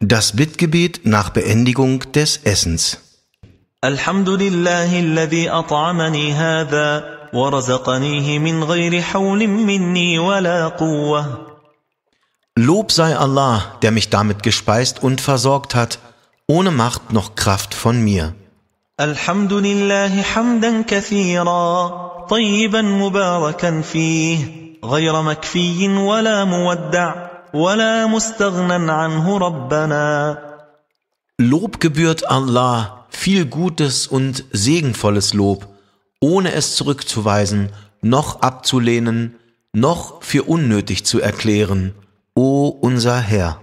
Das Bittgebet nach Beendigung des Essens. الحمد لله الذي أطعمني هذا ورزقنيه من غير حول مني ولا قوة. Lob sei Allah, der mich damit gespeist und versorgt hat, ohne Macht noch Kraft von mir. الحمد لله حمدا كثيرا طيبا مباركا فيه غير مكفي ولا مودع ولا مستغنى عنه ربنا Lob gebührt Allah, viel gutes und segenvolles Lob, ohne es zurückzuweisen, noch abzulehnen, noch für unnötig zu erklären, o unser Herr.